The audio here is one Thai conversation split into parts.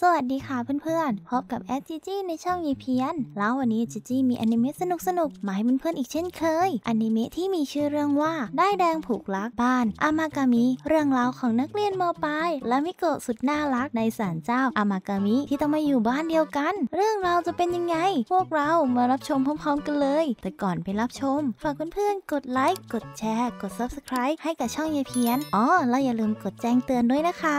สวัสดีค่ะเพื่อนๆ พบกับแอดจิจีในช่องยีเพียนแล้ววันนี้จิจีมีอนิเมะสนุกๆ มาให้เพื่อนๆอีกเช่นเคยอนิเมะที่มีชื่อเรื่องว่าได้แดงผูกลักบ้านอามากามิเรื่องราวของนักเรียนมปลายและมิโกะสุดน่ารักในศาลเจ้าอามากามิ ที่ต้องมาอยู่บ้านเดียวกัน เรื่องราวจะเป็นยังไง พวกเรามารับชมพร้อมๆกันเลย แต่ก่อนไปรับชมฝากเพื่อนๆ กดไลค์กดแชร์ กด Subscribe ให้กับช่องยีเพียนอ๋อแล้วอย่าลืมกดแจ้งเตือนด้วยนะคะ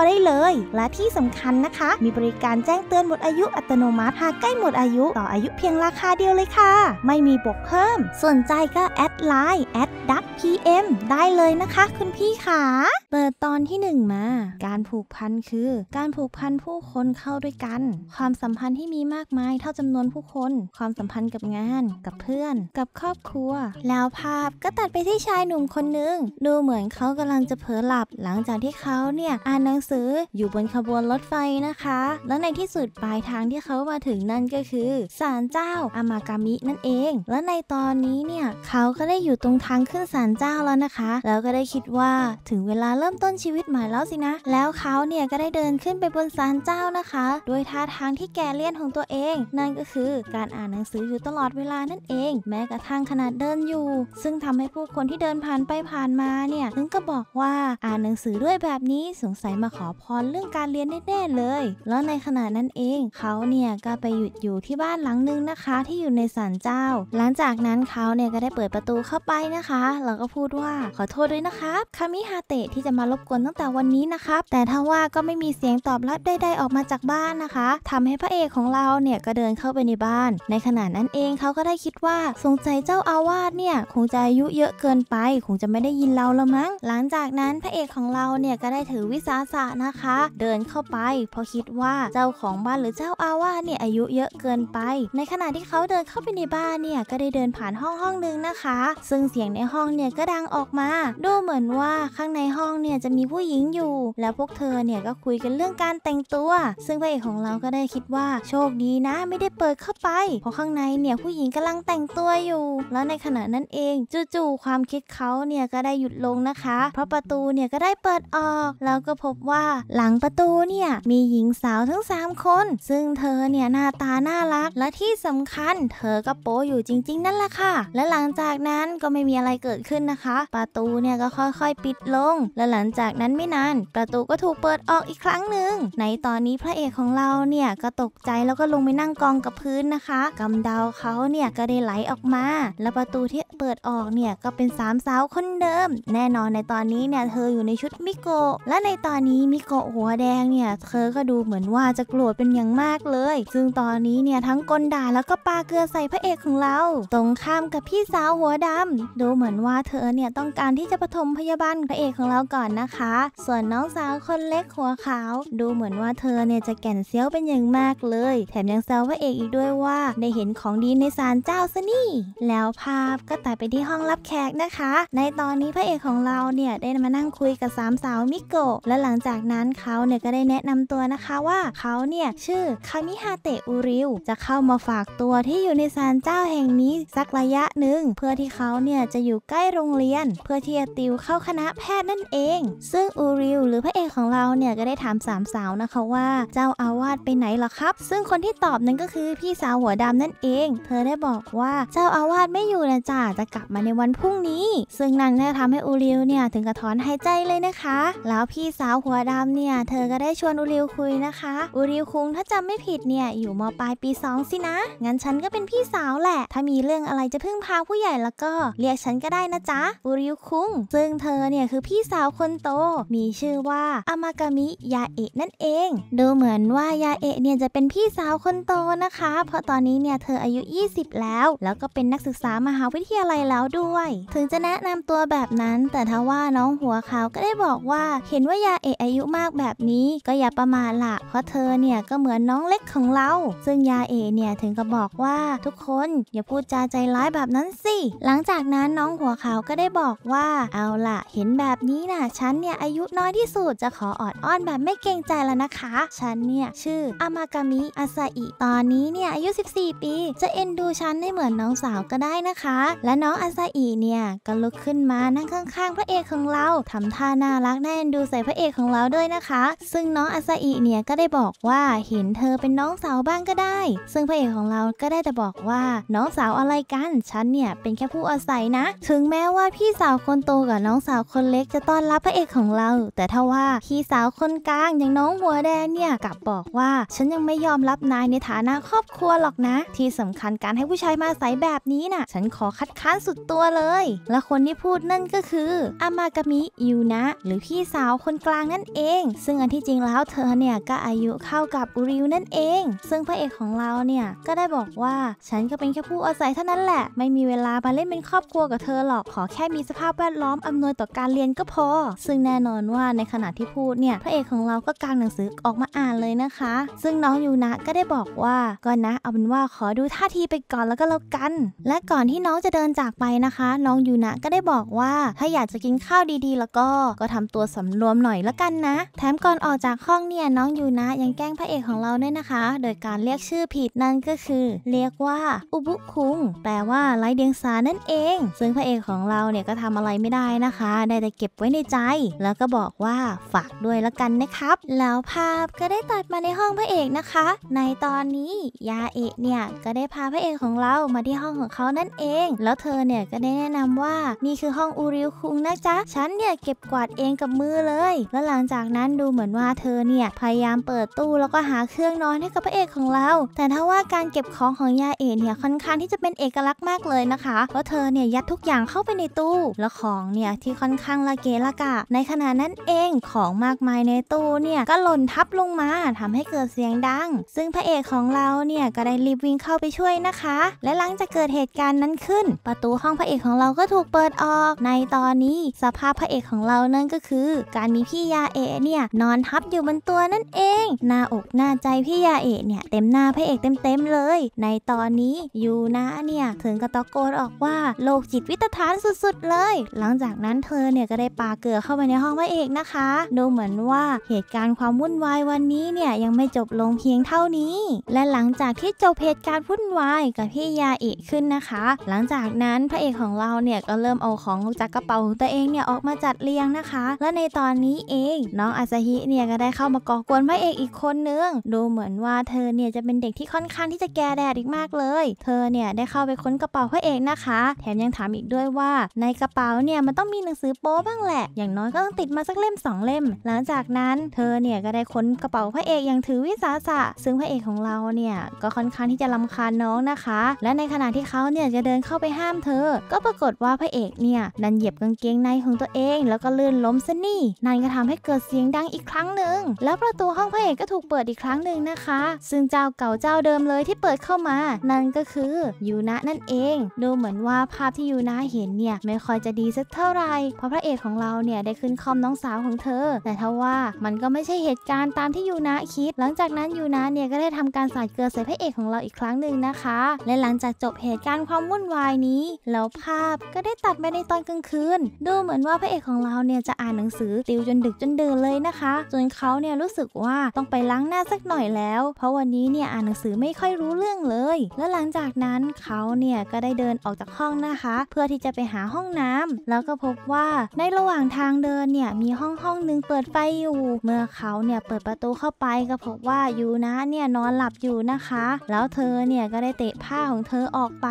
ได้เลย และที่สำคัญนะคะ มีบริการแจ้งเตือนหมดอายุอัตโนมัติ หากใกล้หมดอายุ ต่ออายุเพียงราคาเดียวเลยค่ะ ไม่มีบวกเพิ่มสนใจก็แอดไลน์แอดดักพีเอ็มได้เลยนะคะคุณพี่ขา เปิดตอนที่1มา การผูกพันคือ การผูกพันผู้คนเข้าด้วยกัน ความสัมพันธ์ที่มีมากมายเท่าจำนวนผู้คน ความสัมพันธ์กับงานกับเพื่อน กับครอบครัว แล้วภาพก็ตัดไปที่ชายหนุ่มคนหนึ่งดูเหมือนเขากำลังจะเผลอหลับ หลังจากที่เขาเนี่ยอ่านหนังสสืออยู่บนขบวนรถไฟนะคะ แล้วในที่สุดปลายทางที่เขามาถึงนั่นก็คือศาลเจ้าอามากามินั่นเอง และในตอนนี้เนี่ยเขาก็ได้อยู่ตรงทางขึ้นศาลเจ้าแล้วนะคะ แล้วก็ได้คิดว่าถึงเวลาเริ่มต้นชีวิตใหม่แล้วสินะ แล้วเขาเนี่ยก็ได้เดินขึ้นไปบนศาลเจ้านะคะด้วยท่าทางที่แก่เลี่ยนของตัวเอง นั่นก็คือการอ่านหนังสืออยู่ตลอดเวลานั่นเอง แม้กระทั่งขนาดเดินอยู่ ซึ่งทำให้ผู้คนที่เดินผ่านไปผ่านมาเนี่ยถึงก็บอกว่าอ่านหนังสือด้วยแบบนี้สงสัยมาขขอพรเรื่องการเรียนแน่ๆเลย แล้วในขณะนั้นเองเขาเนี่ยก็ไปหยุดอยู่ที่บ้านหลังนึงนะคะ ที่อยู่ในศาลเจ้า หลังจากนั้นเขาเนี่ยก็ได้เปิดประตูเข้าไปนะคะแล้วก็พูดว่าขอโทษด้วยนะครับคามิฮาเตะที่จะมารบกวนตั้งแต่วันนี้นะครับแต่ทว่าก็ไม่มีเสียงตอบรับใดๆออกมาจากบ้านนะคะ ทำให้พระเอกของเราเนี่ยก็เดินเข้าไปในบ้าน ในขณะนั้นเองเขาก็ได้คิดว่าสงสัยเจ้าอาวาสเนี่ยคงจะอายุเยอะเกินไปคงจะไม่ได้ยินเราละมั้ง หลังจากนั้นพระเอกของเราเนี่ยก็ได้ถือวิสาสะนะคะเดินเข้าไป เพราะคิดว่าเจ้าของบ้านหรือเจ้าอาวาสเนี่ยอายุเยอะเกินไป ในขณะที่เขาเดินเข้าไปในบ้านเนี่ยก็ได้เดินผ่านห้องห้องหนึ่งนะคะ ซึ่งเสียงในห้องเนี่ยก็ดังออกมาดูเหมือนว่าข้างในห้องเนี่ยจะมีผู้หญิงอยู่ แล้วพวกเธอเนี่ยก็คุยกันเรื่องการแต่งตัว ซึ่งพระเอกของเราก็ได้คิดว่า โชคดีนะไม่ได้เปิดเข้าไปเพราะข้างในเนี่ยผู้หญิงกำลังแต่งตัวอยู่ แล้วในขณะนั้นเองจู่ๆความคิดเขาเนี่ยก็ได้หยุดลงนะคะ เพราะประตูเนี่ยก็ได้เปิดออกแล้วก็พบว่าาหลังประตูเนี่ยมีหญิงสาวทั้ง 3 คน ซึ่งเธอเนี่ย หน้าตาน่ารักและที่สำคัญ เธอก็โป๊อยู่จริงๆนั่นแหละค่ะ และหลังจากนั้นก็ไม่มีอะไรเกิดขึ้นนะคะ ประตูเนี่ยก็ค่อยๆปิดลง และหลังจากนั้นไม่นานประตูก็ถูกเปิดออกอีกครั้งหนึ่ง ในตอนนี้พระเอกของเราเนี่ย ก็ตกใจแล้วก็ลงไปนั่งกองกับพื้นนะคะกำเดาเขาเนี่ยก็ได้ไหลออกมา และประตูที่เปิดออกเนี่ยก็เป็นสามสาวคนเดิมแน่นอนในตอนนี้เนี่ยเธออยู่ในชุดมิโกและในตอนนี้มิโกะหัวแดงเนี่ยเธอก็ดูเหมือนว่าจะโกรธเป็นอย่างมากเลย ซึ่งตอนนี้เนี่ยทั้งกลด่าแล้วก็ปาเกลือใส่พระเอกของเรา ตรงข้ามกับพี่สาวหัวดำ ดูเหมือนว่าเธอเนี่ยต้องการที่จะปฐมพยาบาลพระเอกของเราก่อนนะคะ ส่วนน้องสาวคนเล็กหัวขาว ดูเหมือนว่าเธอเนี่ยจะแก่นเซียวเป็นอย่างมากเลย แถมยังแซวพระเอกอีกด้วยว่าได้เห็นของดีในศาลเจ้าซะนี่ แล้วภาพก็ตัดไปที่ห้องรับแขกนะคะ ในตอนนี้พระเอกของเราเนี่ยได้มานั่งคุยกับสามสาวมิโกะและหลังจากจากนั้นเขาเนี่ยก็ได้แนะนำตัวนะคะว่าเขาเนี่ยชื่อคามิฮาเตะอุริวจะเข้ามาฝากตัวที่อยู่ในศาลเจ้าแห่งนี้สักระยะหนึ่งเพื่อที่เขาเนี่ยจะอยู่ใกล้โรงเรียน เพื่อที่จะติวเข้าคณะแพทย์นั่นเอง ซึ่งอุริวหรือพระเอกของเราเนี่ยก็ได้ถามสามสาวนะคะว่าเจ้าอาวาสไปไหนหรอครับ ซึ่งคนที่ตอบนั้นก็คือพี่สาวหัวดำนั่นเอง เธอได้บอกว่าเจ้าอาวาสไม่อยู่นะจ้าจะกลับมาในวันพรุ่งนี้ ซึ่งนั่นได้ทำให้อุริวเนี่ยถึงกระถอนหายใจเลยนะคะ แล้วพี่สาวหัวดำเนี่ยเธอก็ได้ชวนอุริวคุยนะคะ อุริวคุงถ้าจำไม่ผิดเนี่ยอยู่ม ปลายปี 2 สินะ งั้นฉันก็เป็นพี่สาวแหละ ถ้ามีเรื่องอะไรจะพึ่งพาผู้ใหญ่แล้วก็ เรียกฉันก็ได้นะจ๊ะอุริวคุงซึ่งเธอเนี่ยคือพี่สาวคนโตมีชื่อว่าอามากามิ ยาเอะนั่นเอง ดูเหมือนว่ายาเอะเนี่ยจะเป็นพี่สาวคนโตนะคะเพราะตอนนี้เนี่ยเธออายุ 20 แล้ว แล้วก็เป็นนักศึกษามหาวิทยาลัยแล้วด้วย ถึงจะแนะนำตัวแบบนั้น แต่ทว่าน้องหัวขาวก็ได้บอกว่าเห็นว่ายาเอะอาอายุมากแบบนี้ก็อย่าประมาทละ เพราะเธอเนี่ยก็เหมือนน้องเล็กของเรา ซึ่งยาเอเนี่ยถึงกับบอกว่าทุกคน อย่าพูดจาใจร้ายแบบนั้นสิ หลังจากนั้นน้องหัวขาวก็ได้บอกว่าเอาละเห็นแบบนี้นะฉันเนี่ยอายุน้อยที่สุดจะขอออดอ้อนแบบไม่เกรงใจแล้วนะคะฉันเนี่ยชื่ออามากามิอาซาอิตอนนี้เนี่ยอายุ 14 ปีจะเอ็นดูฉันให้เหมือนน้องสาวก็ได้นะคะ และน้องอาซาอิเนี่ยก็ลุกขึ้นมานั่งข้างๆ พระเอกของเรา ทำท่าน่ารักน่เอ็นดูใส่พระเอกของเราแล้วด้วยนะคะซึ่งน้องอาซาอิเนี่ยก็ได้บอกว่าเห็นเธอเป็นน้องสาวบ้างก็ได้ ซึ่งพระเอกของเราก็ได้แต่บอกว่า น้องสาวอะไรกัน ฉันเนี่ยเป็นแค่ผู้อาศัยนะ ถึงแม้ว่าพี่สาวคนโตกับน้องสาวคนเล็กจะต้อนรับพระเอกของเรา แต่ถ้าว่าพี่สาวคนกลางอย่างน้องหัวแดงเนี่ยกลับบอกว่าฉันยังไม่ยอมรับนายในฐานะครอบครัวหรอกนะ ที่สำคัญการให้ผู้ชายมาอาศัยแบบนี้นะ่ะฉันขอคัดค้านสุดตัวเลย และคนที่พูดนั่นก็คืออามากามิยูนะ หรือพี่สาวคนกลางนั่นเองซึ่งอันที่จริงแล้ว เธอเนี่ยก็อายุเข้ากับอุริวนั่นเอง ซึ่งพระเอกของเราเนี่ยก็ได้บอกว่า ฉันก็เป็นแค่ผู้อาศัยเท่านั้นแหละไม่มีเวลามาเล่นเป็นครอบครัวกับเธอหรอกขอแค่มีสภาพแวดล้อมอำนวยต่อการเรียนก็พอซึ่งแน่นอนว่าในขณะที่พูดเนี่ยพระเอกของเราก็กางหนังสือออกมาอ่านเลยนะคะ ซึ่งน้องยูนะก็ได้บอกว่าก็นะเอาเป็นว่าขอดูท่าทีไปก่อนแล้วก็แล้วกันและก่อนที่น้องจะเดินจากไปนะคะ น้องยูนะก็ได้บอกว่าถ้าอยากจะกินข้าวดีๆแล้วก็ก็ทำตัวสำรวมหน่อยละกันนะแถมก่อนออกจากห้องเนี่ยน้องยูนะ ยังแกล้งพระเอกของเราด้วยนะคะ โดยการเรียกชื่อผิดนั่นก็คือเรียกว่าอุบุคุงแปลว่าไร้เดียงสานั่นเอง ซึ่งพระเอกของเราเนี่ยก็ทำอะไรไม่ได้นะคะ ได้แต่เก็บไว้ในใจ แล้วก็บอกว่าฝากด้วยละกันนะครับ แล้วภาพก็ได้ตัดมาในห้องพระเอกนะคะ ในตอนนี้ยาเอกเนี่ยก็ได้พาพระเอกของเรามาที่ห้องของเขานั่นเอง แล้วเธอเนี่ยก็ได้แนะนำว่านี่คือห้องอูริวคุงนะจ๊ะฉันเนี่ย เก็บกวาดเองกับมือเลย แล้วหลังจากนั้นดูเหมือนว่าเธอเนี่ยพยายามเปิดตู้แล้วก็หาเครื่องนอนให้กับพระเอกของเรา แต่ถ้าว่าการเก็บของของยาเอ๋เนี่ยค่อนข้างที่จะเป็นเอกลักษณ์มากเลยนะคะเพราะเธอเนี่ยยัดทุกอย่างเข้าไปในตู้ แล้วของเนี่ยที่ค่อนข้างละเกละกะในขณะนั้นเองของมากมายในตู้เนี่ยก็หล่นทับลงมาทำให้เกิดเสียงดัง ซึ่งพระเอกของเราเนี่ยก็ได้รีบวิ่งเข้าไปช่วยนะคะ และหลังจากเกิดเหตุการณ์นั้นขึ้น ประตูห้องพระเอกของเราก็ถูกเปิดออก ในตอนนี้สภาพพระเอกของเรานั่นก็คือ การมีพี่ยาเอเอ๋เนี่ยนอนทับอยู่บนตัวนั่นเอง หน้าอกหน้าใจพี่ยาเอ๋เนี่ยเต็มหน้าพระเอกเต็มๆเลย ในตอนนี้ยูนะเนี่ยถึงกระตะโกนออกว่าโลกจิตวิตฐานสุดๆ เลย หลังจากนั้นเธอเนี่ยก็ได้ปาเกลือเข้าไปในห้องพระเอกนะคะ ดูเหมือนว่าเหตุการณ์ความวุ่นวายวันนี้เนี่ยยังไม่จบลงเพียงเท่านี้ และหลังจากที่จบเหตุการณ์วุ่นวายกับพี่ยาเอะขึ้นนะคะ หลังจากนั้นพระเอกของเราเนี่ยก็เริ่มเอาของจากกระเป๋าของตัวเองเนี่ยออกมาจัดเรียงนะคะ และในตอนนี้เองน้องอาซาฮิเนี่ยก็ได้เข้ามาก่อกวนพระเอกอีกคนนึง ดูเหมือนว่าเธอเนี่ยจะเป็นเด็กที่ค่อนข้างที่จะแก่แดดอีกมากเลย เธอเนี่ยได้เข้าไปค้นกระเป๋าพระเอกนะคะ แถมยังถามอีกด้วยว่าในกระเป๋าเนี่ยมันต้องมีหนังสือโป๊บ้างแหละ อย่างน้อยก็ต้องติดมาสักเล่ม2เล่ม หลังจากนั้น เธอเนี่ยก็ได้ค้นกระเป๋าพระเอกอย่างถือวิสาสะ ซึ่งพระเอกของเราเนี่ยก็ค่อนข้างที่จะลำคาญน้องนะคะ และในขณะที่เขาเนี่ยจะเดินเข้าไปห้ามเธอ ก็ปรากฏว่าพระเอกเนี่ยดันเหยียบกางเกงในของตัวเอง แล้วก็ลื่นล้มซะนี่ นั่นก็ทำให้เกิดเสียงดังอีกครั้งหนึ่งแล้วประตูห้องพระเอกก็ถูกเปิดอีกครั้งหนึ่งนะคะ ซึ่งเจ้าเก่าเจ้าเดิมเลยที่เปิดเข้ามานั่นก็คือยูนะนั่นเอง ดูเหมือนว่าภาพที่ยูนะเห็นเนี่ยไม่ค่อยจะดีสักเท่าไหร่เพราะพระเอกของเราเนี่ยได้ขึ้นคอมน้องสาวของเธอ แต่ทว่ามันก็ไม่ใช่เหตุการณ์ตามที่ยูนะคิด หลังจากนั้นยูนะเนี่ยก็ได้ทำการสาดเกลือใส่พระเอกของเราอีกครั้งหนึ่งนะคะและหลังจากจบเหตุการณ์ความวุ่นวายนี้ แล้วภาพก็ได้ตัดไปในตอนกลางคืนดูเหมือนว่าพระเอกของเราเนี่ยจะอ่านหนังสือติวจนดึกจนดดื่นเลยนะคะจนเขาเนี่ยรู้สึกว่าต้องไปล้างหน้าสักหน่อยแล้ว เพราะวันนี้เนี่ยอ่านหนังสือไม่ค่อยรู้เรื่องเลย แล้วหลังจากนั้นเขาเนี่ยก็ได้เดินออกจากห้องนะคะ เพื่อที่จะไปหาห้องน้ำ แล้วก็พบว่าในระหว่างทางเดินเนี่ยมีห้องห้องหนึ่งเปิดไฟอยู่ เมื่อเขาเนี่ยเปิดประตูเข้าไปก็พบว่ายูนะเนี่ยนอนหลับอยู่นะคะ แล้วเธอเนี่ยก็ได้เตะผ้าของเธอออกไป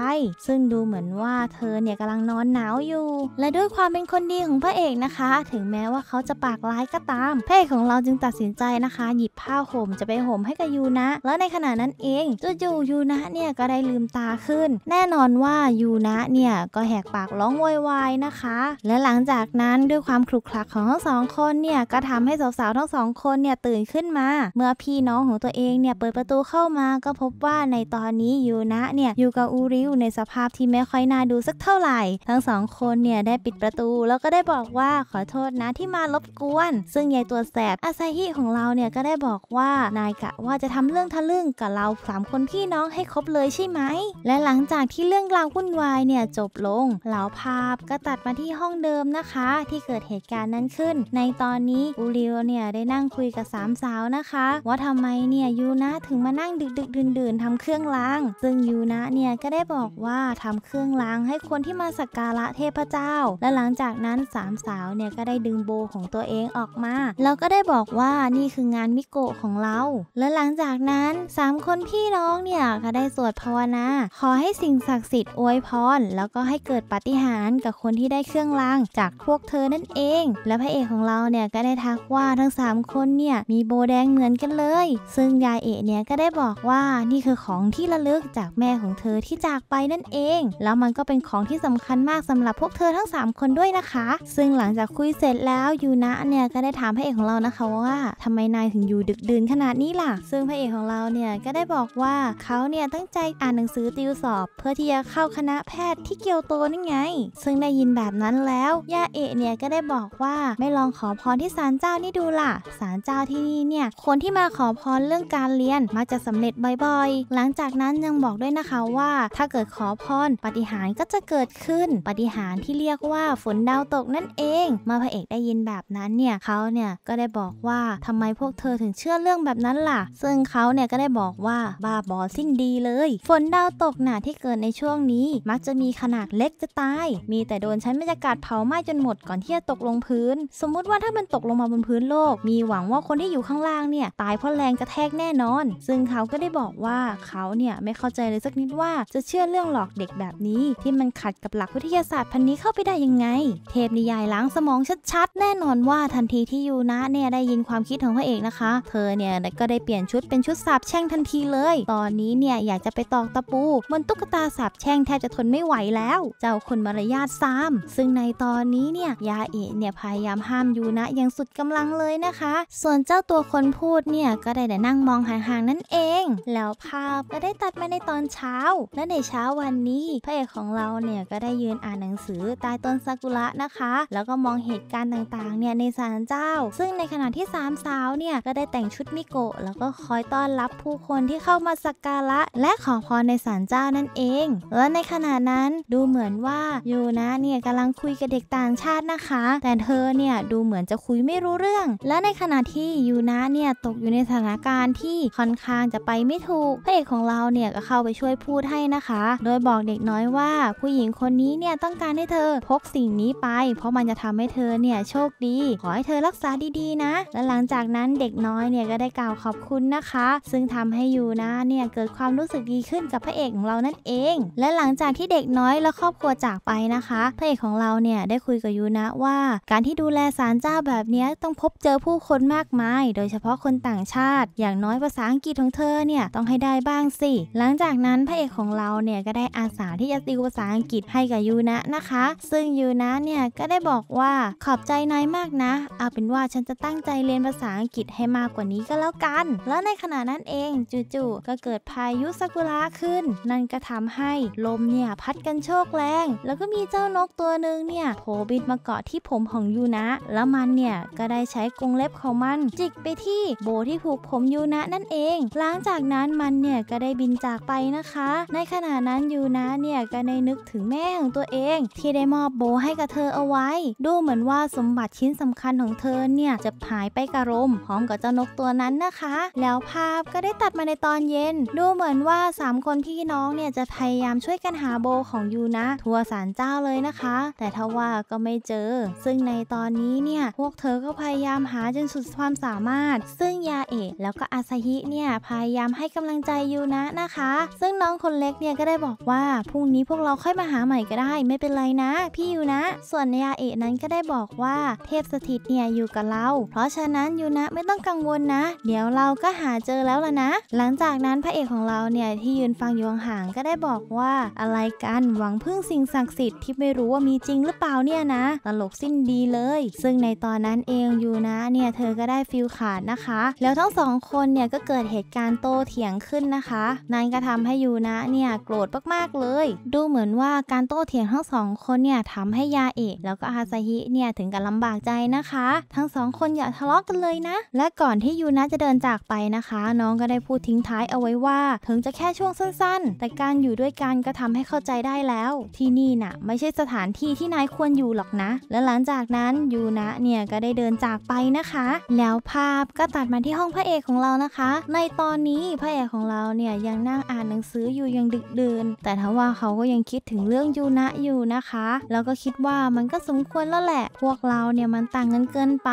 ซึ่งดูเหมือนว่าเธอเนี่ยกำลังนอนหนาวอยู่ และด้วยความเป็นคนดีของพระเอกนะคะ ถึงแม้ว่าเขาจะปากร้ายก็็ตามพเพ่ของเราจึงตัดสินใจนะคะ หยิบผ้าห่มจะไปห่มให้กับยูนะแล้วในขณะนั้นเองจู่ๆยูนะเนี่ยก็ได้ลืมตาขึ้น แน่นอนว่ายูนะเนี่ยก็แหกปากร้องวอยวายนะคะ และหลังจากนั้นด้วยความคลุกคลักของทั้งสองคนเนี่ยก็ทำให้สาวๆทั้งสองคนเนี่ยตื่นขึ้นมา เมื่อพี่น้องของตัวเองเนี่ยเปิดประตูเข้ามา ก็พบว่าในตอนนี้ยูนะเนี่ยอยู่กับอูริว ในสภาพที่ไม่ค่อยน่าดูสักเท่าไหร่ ทั้งสองคนเนี่ยได้ปิดประตู แล้วก็ได้บอกว่าขอโทษนะที่มารบกวนซึ่งยายตัวแสบ อาซาฮิของเราเนี่ยก็ได้บอกว่านายกะว่าจะทำเรื่องทะลึ่งกับเราสามคนพี่น้องให้ครบเลยใช่ไหมและหลังจากที่เรื่องราววุ่นวายเนี่ย จบลงเหล่าภาพก็ตัดมาที่ห้องเดิมนะคะที่เกิดเหตุการณ์นั้นขึ้น ในตอนนี้ อูริวเนี่ยได้นั่งคุยกับสามสาวนะคะ ว่าทำไมเนี่ยยูนะถึงมานั่งดึกดึกดื่นดื่นทำเครื่องล้างซึ่งยูนะเนี่ยก็ได้บอกว่าทำเครื่องล้างให้คนที่มาสักการะเทพเจ้า และหลังจากนั้นสามสาวเนี่ยก็ได้ดึงโบของตัวเองออกมาแล้วก็ได้บอกว่านี่คืองานมิโกะของเรา และหลังจากนั้น3คนพี่น้องเนี่ย ก็ได้สวดภาวนาขอให้สิ่งศักดิ์สิทธิ์อวยพรแล้วก็ให้เกิดปาฏิหาริย์กับคนที่ได้เครื่องรางจากพวกเธอนั่นเอง และพระเอกของเราเนี่ยก็ได้ทักว่าทั้ง3คนเนี่ยมีโบแดงเหมือนกันเลยซึ่งยายเอกเนี่ยก็ได้บอกว่านี่คือของที่ระลึกจากแม่ของเธอที่จากไปนั่นเองแล้วมันก็เป็นของที่สำคัญมากสำหรับพวกเธอทั้ง3คนด้วยนะคะ ซึ่งหลังจากคุยเสร็จแล้วยูนะเนี่ยก็ได้ได้ถามพระเอกของเรานะคะว่า ทำไมนายถึงอยู่ดึกดื่นขนาดนี้ล่ะ ซึ่งพระเอกของเราเนี่ยก็ได้บอกว่าเขาเนี่ยตั้งใจอ่านหนังสือติวสอบ เพื่อที่จะเข้าคณะแพทย์ที่เกียวโตนี่ไง ซึ่งได้ยินแบบนั้นแล้ว ย่าเอะเนี่ยก็ได้บอกว่าไม่ลองขอพรที่ศาลเจ้านี่ดูล่ะศาลเจ้าที่นี่เนี่ยคนที่มาขอพรเรื่องการเรียนมักจะสำเร็จบ่อย ๆ หลังจากนั้นยังบอกด้วยนะคะว่าถ้าเกิดขอพรปฏิหารก็จะเกิดขึ้นปฏิหารที่เรียกว่าฝนดาวตกนั่นเองเมื่อพระเอกได้ยินแบบนั้นเนี่ยเขาาเนี่ยก็ได้บอกว่าทำไมพวกเธอถึงเชื่อเรื่องแบบนั้นล่ะ ซึ่งเขาเนี่ยก็ได้บอกว่าบ้าบอสิ่งดีเลย ฝนดาวตกหนาที่เกิดในช่วงนี้ มักจะมีขนาดเล็กจะตาย มีแต่โดนชั้นบรรยากาศเผาไหม้จนหมดก่อนที่จะตกลงพื้น สมมุติว่าถ้ามันตกลงมาบนพื้นโลก มีหวังว่าคนที่อยู่ข้างล่างเนี่ย ตายเพราะแรงกระแทกแน่นอน ซึ่งเขาก็ได้บอกว่าเขาเนี่ยไม่เข้าใจเลยสักนิดว่าจะเชื่อเรื่องหลอกเด็กแบบนี้ที่มันขัดกับหลักวิทยาศาสตร์ พันนี้เข้าไปได้ยังไง เทพนิยายล้างสมองชัดๆ แน่นอนว่าทันทีที่ยูนะเนี่ยได้ยินความคิดของพระเอกนะคะ เธอเนี่ยก็ได้เปลี่ยนชุดเป็นชุดสาบแช่งทันทีเลย ตอนนี้เนี่ยอยากจะไปตอกตะปูบนตุ๊กตาสาบแช่งแทบจะทนไม่ไหวแล้ว เจ้าคนมารยาทซามซึ่งในตอนนี้เนี่ยยาเอะเนี่ยพยายามห้ามยูนะอย่างสุดกำลังเลยนะคะ ส่วนเจ้าตัวคนพูดเนี่ยก็ได้แต่นั่งมองห่างๆนั่นเอง แล้วภาพก็ได้ตัดมาในตอนเช้า และในเช้าวันนี้พระเอกของเราเนี่ยก็ได้ยืนอ่านหนังสือใต้ต้นซากุระนะคะ แล้วก็มองเหตุการณ์ต่างๆเนี่ยในศาลจ้าซึ่งในขณะที่สามสาวเนี่ยก็ได้แต่งชุดมิโกะแล้วก็คอยต้อนรับผู้คนที่เข้ามาสักการะ และขอพรในศาลเจ้านั่นเอง และในขณะนั้นดูเหมือนว่ายูนะเนี่ยกำลังคุยกับเด็กต่างชาตินะคะ แต่เธอเนี่ยดูเหมือนจะคุยไม่รู้เรื่อง และในขณะที่ยูนะเนี่ยตกอยู่ในสถานการณ์ที่ค่อนข้างจะไปไม่ถูกพระเอกของเราเนี่ยก็เข้าไปช่วยพูดให้นะคะ โดยบอกเด็กน้อยว่า ผู้หญิงคนนี้เนี่ยต้องการให้เธอพกสิ่งนี้ไป เพราะมันจะทำให้เธอเนี่ยโชคดีขอให้เธอรักษาดีๆนะ และหลังจากนั้นเด็กน้อยเนี่ยก็ได้กล่าวขอบคุณนะคะ ซึ่งทำให้ยูนะเนี่ยเกิดความรู้สึกดีขึ้นกับพระเอกของเรานั่นเอง และหลังจากที่เด็กน้อยและครอบครัวจากไปนะคะ พระเอกของเราเนี่ยได้คุยกับยูนะว่า การที่ดูแลสารเจ้าแบบนี้ต้องพบเจอผู้คนมากมาย โดยเฉพาะคนต่างชาติ อย่างน้อยภาษาอังกฤษของเธอเนี่ยต้องให้ได้บ้างสิ หลังจากนั้นพระเอกของเราเนี่ยก็ได้อาสาที่จะติวภาษาอังกฤษให้กับยูนะนะคะ ซึ่งยูนะเนี่ยก็ได้บอกว่าขอบใจนายมากนะเอาเป็นว่าฉันจะตั้งใจเรียนภาษาอังกฤษให้มากกว่านี้ก็แล้วกัน แล้วในขณะนั้นเองจู่ๆก็เกิดพายุซากุระขึ้น นั่นก็ทำให้ ลมเนี่ยพัดกันโชกแรง แล้วก็มีเจ้านกตัวหนึ่งเนี่ยโผล่บินมาเกาะที่ผมของยูนะ แล้วมันเนี่ย ก็ได้ใช้กรงเล็บของมัน จิกไปที่โบที่ผูกผมยูนะนั่นเอง หลังจากนั้นมันเนี่ยก็ได้บินจากไปนะคะ ในขณะนั้นยูนะเนี่ยก็ได้นึกถึงแม่ของตัวเอง ที่ได้มอบโบให้กับเธอเอาไว้ ดูเหมือนว่าสมบัติชิ้นสำคัญของเธอเนี่ยจะหายไปกระรมพร้อมกับเจ้านกตัวนั้นนะคะ แล้วภาพก็ได้ตัดมาในตอนเย็น ดูเหมือนว่า 3 คนพี่น้องเนี่ยจะพยายามช่วยกันหาโบของยูนะทัวสารเจ้าเลยนะคะ แต่ทว่าก็ไม่เจอ ซึ่งในตอนนี้เนี่ยพวกเธอก็พยายามหาจนสุดความสามารถ ซึ่งยาเอะแล้วก็อาซาฮิเนี่ยพยายามให้กำลังใจยูนะนะคะ ซึ่งน้องคนเล็กเนี่ยก็ได้บอกว่า พรุ่งนี้พวกเราค่อยมาหาใหม่ก็ได้ ไม่เป็นไรนะ พี่ยูนะ ส่วนยาเอะนั้นก็ได้บอกว่าเทพสถิตเนี่ยอยู่กับเรา เพราะฉะนั้นยูนะไม่ต้องกังวลนะ เดี๋ยวเราก็หาเจอแล้วล่ะนะ หลังจากนั้นพระเอกของเราเนี่ยที่ยืนฟังอยู่ห่างก็ได้บอกว่าอะไรกัน หวังพึ่งสิ่งศักดิ์สิทธิ์ที่ไม่รู้ว่ามีจริงหรือเปล่าเนี่ยนะ ตลกสิ้นดีเลย ซึ่งในตอนนั้นเองยูนะเนี่ยเธอก็ได้ฟิลขาดนะคะ แล้วทั้งสองคนเนี่ยก็เกิดเหตุการณ์โตเถียงขึ้นนะคะนั่นก็ทำให้ยูนะเนี่ยโกรธมากๆเลย ดูเหมือนว่าการโตเถียงทั้งสองคนเนี่ยทำให้ยาเอกแล้วก็อาซาฮิเนี่ยถึงกับลำบากใจนะคะทั้งสองคนอย่าทะเลาะกกันเลยนะ และก่อนที่ยูนะจะเดินจากไปนะคะ น้องก็ได้พูดทิ้งท้ายเอาไว้ว่า ถึงจะแค่ช่วงสั้นๆ แต่การอยู่ด้วยกันก็ทำให้เข้าใจได้แล้ว ที่นี่น่ะไม่ใช่สถานที่ที่นายควรอยู่หรอกนะ และหลังจากนั้นยูนะเนี่ยก็ได้เดินจากไปนะคะ แล้วภาพก็ตัดมาที่ห้องพระเอกของเรานะคะ ในตอนนี้พระเอกของเราเนี่ยยังนั่งอ่านหนังสืออยู่ยังดึกดื่นแต่ทว่าเขาก็ยังคิดถึงเรื่องยูนะอยู่นะคะ แล้วก็คิดว่ามันก็สมควรแล้วแหละ พวกเราเนี่ยมันต่างกันเกินันไป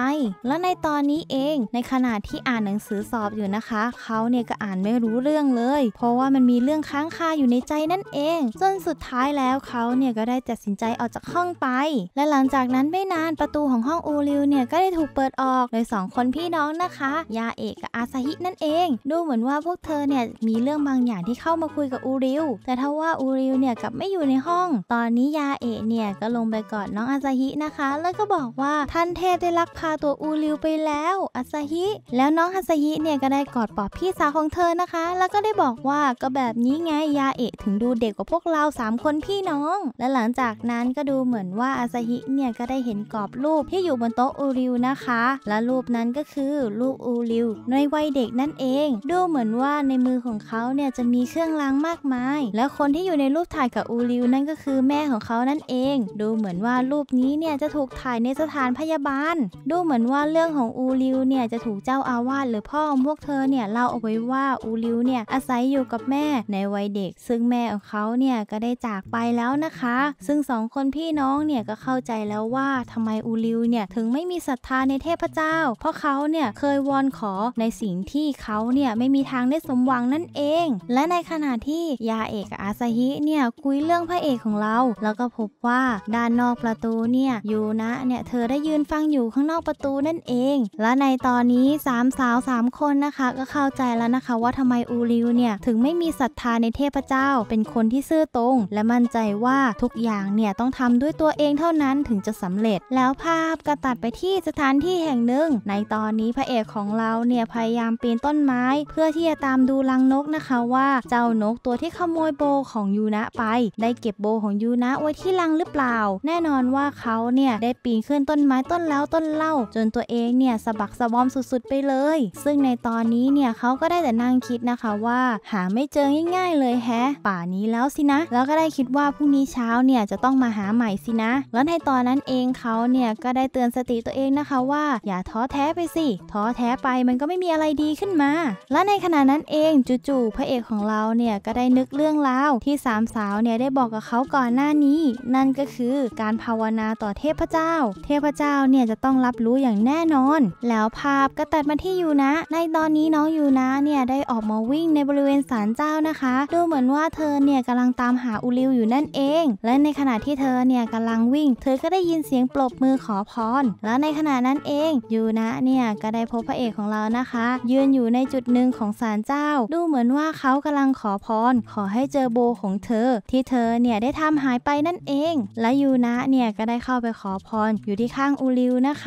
และในตอนนี้เองในขณะที่อ่านหนังสือสอบอยู่นะคะเขาเนี่ยก็อ่านไม่รู้เรื่องเลย เพราะว่ามันมีเรื่องค้างคาอยู่ในใจนั่นเองจนสุดท้ายแล้วเขาเนี่ยก็ได้ตัดสินใจออกจากห้องไป และหลังจากนั้นไม่นานประตูของห้องอูริวเนี่ยก็ได้ถูกเปิดออกโดยสองคนพี่น้องนะคะยาเอกกับอาซาฮินั่นเอง ดูเหมือนว่าพวกเธอเนี่ยมีเรื่องบางอย่างที่เข้ามาคุยกับอูริว แต่ถ้าว่าอูริวเนี่ยกลับไม่อยู่ในห้อง ตอนนี้ยาเอกเนี่ยก็ลงไปกอดน้องอาซาฮินะคะแล้วก็บอกว่าท่านเทพได้รักักพาตัวอูริวไปแล้วอาซาฮิแล้วน้องฮาซาฮิเนี่ยก็ได้กอดปอบพี่สาวของเธอนะคะ แล้วก็ได้บอกว่าก็แบบนี้ไงยาเอะ ถึงดูเด็กกว่าพวกเรา3คนพี่น้องและหลังจากนั้นก็ดูเหมือนว่าอาซาฮิเนี่ยก็ได้เห็นกรอบรูปที่อยู่บนโต๊ะอูริวนะคะและรูปนั้นก็คือรูปอูริวในวัยเด็กนั่นเอง ดูเหมือนว่าในมือของเขาเนี่ยจะมีเครื่องรางมากมาย และคนที่อยู่ในรูปถ่ายกับอูริวนั่นก็คือแม่ของเขานั่นเอง ดูเหมือนว่ารูปนี้เนี่ยจะถูกถ่ายในสถานพยาบาลดูเหมือนว่าเรื่องของอูริวเนี่ยจะถูกเจ้าอาวาสหรือพ่อของพวกเธอเนี่ยเล่าเอาไว้ว่าอูริวเนี่ยอาศัยอยู่กับแม่ในวัยเด็ก ซึ่งแม่ของเขาเนี่ยก็ได้จากไปแล้วนะคะ ซึ่งสองคนพี่น้องเนี่ยก็เข้าใจแล้วว่าทำไมอูริวเนี่ยถึงไม่มีศรัทธาในเทพเจ้า เพราะเขาเนี่ยเคยวอนขอในสิ่งที่เขาเนี่ยไม่มีทางได้สมหวังนั่นเอง และในขณะที่ยาเอกอาซาฮิเนี่ยคุยเรื่องพระเอกของเรา แล้วก็พบว่าด้านนอกประตูเนี่ยยูนะเนี่ยเธอได้ยืนฟังอยู่ข้างนอกประตูนั่นเอง และในตอนนี้สามสาวสามคนนะคะก็เข้าใจแล้วนะคะว่าทำไมอูริวเนี่ย ถึงไม่มีศรัทธาในเทพเจ้าเป็นคนที่ซื่อตรง และมั่นใจว่าทุกอย่างเนี่ย ต้องทำด้วยตัวเองเท่านั้นถึงจะสำเร็จแล้วภาพก็ตัดไปที่สถานที่แห่งหนึ่ง ในตอนนี้พระเอกของเราเนี่ย พยายามปีนต้นไม้เพื่อที่จะตามดูลังนกนะคะว่าเจ้านกตัวที่ขโมยโบของยูนะไป ได้เก็บโบของยูนะไว้ที่ลังหรือเปล่า แน่นอนว่าเขาเนี่ยได้ปีนขึ้นต้นไม้ต้นแล้วต้นเล่าจนตัวเองเนี่ยสะบักสะบอมสุดๆไปเลย ซึ่งในตอนนี้เนี่ยเขาก็ได้แต่นั่งคิดนะคะว่าหาไม่เจอง่ายๆเลยแฮะป่านี้แล้วสินะ แล้วก็ได้คิดว่าพรุ่งนี้เช้าเนี่ยจะต้องมาหาใหม่สินะแล้วในตอนนั้นเองเขาเนี่ยก็ได้เตือนสติตัวเองนะคะว่าอย่าท้อแท้ไปสิท้อแท้ไปมันก็ไม่มีอะไรดีขึ้นมา และในขณะนั้นเองจู่ๆพระเอกของเราเนี่ยก็ได้นึกเรื่องราวที่สามสาวเนี่ยได้บอกกับเขาก่อนหน้านี้ นั่นก็คือการภาวนาต่อเทพเจ้า เทพเจ้าเนี่ยจะต้ององรับรู้อย่างแน่นอน แล้วภาพก็ตัดมาที่ยูนะ ในตอนนี้น้องยูนะเนี่ยได้ออกมาวิ่งในบริเวณศาลเจ้านะคะ ดูเหมือนว่าเธอเนี่ยกำลังตามหาอุลิวอยู่นั่นเอง และในขณะที่เธอเนี่ยกำลังวิ่ง เธอก็ได้ยินเสียงปรบมือขอพร และในขณะนั้นเอง ยูนะเนี่ยก็ได้พบพระเอกของเรานะคะยืนอยู่ในจุดหนึ่งของศาลเจ้า ดูเหมือนว่าเขากำลังขอพรขอให้เจอโบของเธอ ที่เธอเนี่ยได้ทำหายไปนั่นเอง และยูนะเนี่ยก็ได้เข้าไปขอพรอยู่ที่ข้างอูริวนะคะ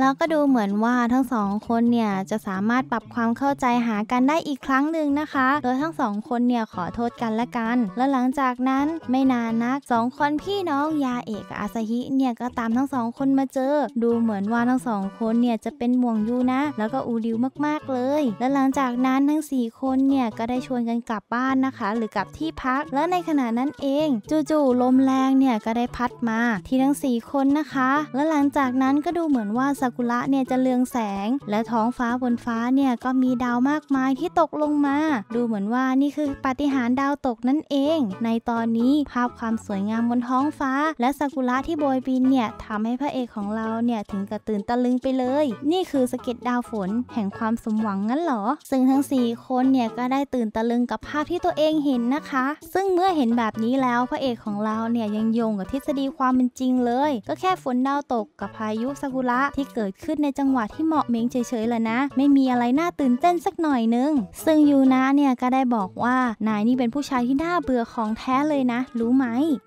แล้วก็ดูเหมือนว่าทั้งสองคนเนี่ยจะสามารถปรับความเข้าใจหากันได้อีกครั้งหนึ่งนะคะ โดยทั้งสองคนเนี่ยขอโทษกันและกัน แล้วหลังจากนั้นไม่นานนักสองคนพี่น้องยาเอกอาซาฮิเนี่ยก็ตามทั้งสองคนมาเจอ ดูเหมือนว่าทั้งสองคนเนี่ยจะเป็นม่วงยูนะ แล้วก็อูริวมากๆเลย แล้วหลังจากนั้นทั้ง4คนเนี่ยก็ได้ชวนกันกลับบ้านนะคะหรือกลับที่พัก และในขณะนั้นเองจู่ๆลมแรงเนี่ยก็ได้พัดมาที่ทั้ง4คนนะคะ แล้วหลังจากนั้นก็ดูเหมือนมือนว่าซากุระเนี่ยจะเลืองแสง และท้องฟ้าบนฟ้าเนี่ยก็มีดาวมากมายที่ตกลงมา ดูเหมือนว่านี่คือปาฏิหาริย์ดาวตกนั่นเอง ในตอนนี้ภาพความสวยงามบนท้องฟ้า และซากุระที่โบยบินเนี่ยทำให้พระเอกของเราเนี่ยถึงกระตื่นตะลึงไปเลย นี่คือสเก็ดดาวฝนแห่งความสมหวังงั้นหรอซึ่งทั้ง4คนเนี่ยก็ได้ตื่นตะลึงกับภาพที่ตัวเองเห็นนะคะซึ่งเมื่อเห็นแบบนี้แล้วพระเอกของเราเนี่ยยังโยงกับทฤษฎีความเป็นจริงเลย ก็แค่ฝนดาวตกกับพายุซากุระที่เกิดขึ้นในจังหวะที่เหมาะเม้งเฉยๆแลยนะ ไม่มีอะไรน่าตื่นเต้นสักหน่อยนึง ซึ่งยูนะเนี่ยก็ได้บอกว่านายนี่เป็นผู้ชายที่น่าเบื่อของแท้เลยนะ รู้ไหม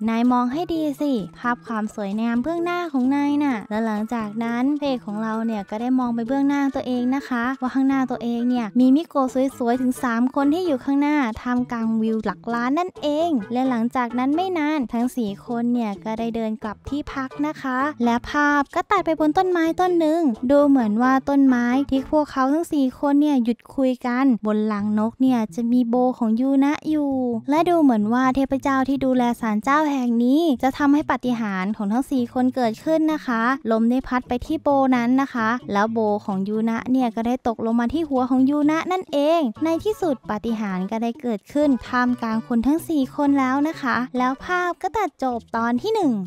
นายมองให้ดีสิภาพความสวยงามเบื้องหน้าของนายน่ะและหลังจากนั้น เพกของเราเนี่ยก็ได้มองไปเบื้องหน้าตัวเองนะคะ ว่าข้างหน้าตัวเองเนี่ยมีมิโกะสวยๆ ถึง 3 คนที่อยู่ข้างหน้าทำกลางวิวหลักล้านนั่นเอง และหลังจากนั้นไม่นานทั้ง4คนเนี่ยก็ได้เดินกลับที่พักนะคะและภาพก็ตัดไปบนต้นไม้ต้นหนึ่งดูเหมือนว่าต้นไม้ที่พวกเขาทั้งสี่คนเนี่ยหยุดคุยกันบนหลังนกเนี่ยจะมีโบของยูนะอยู่ และดูเหมือนว่าเทพเจ้าที่ดูแลศาลเจ้าแห่งนี้ จะทำให้ปฏิหารของทั้งสี่คนเกิดขึ้นนะคะลมได้พัดไปที่โบนั้นนะคะแล้วโบของยูนะเนี่ยก็ได้ตกลงมาที่หัวของยูนะนั่นเอง ในที่สุดปฏิหารก็ได้เกิดขึ้นท่ามกลางคนทั้ง4คนแล้วนะคะแล้วภาพก็ตัดจบตอนที่ 1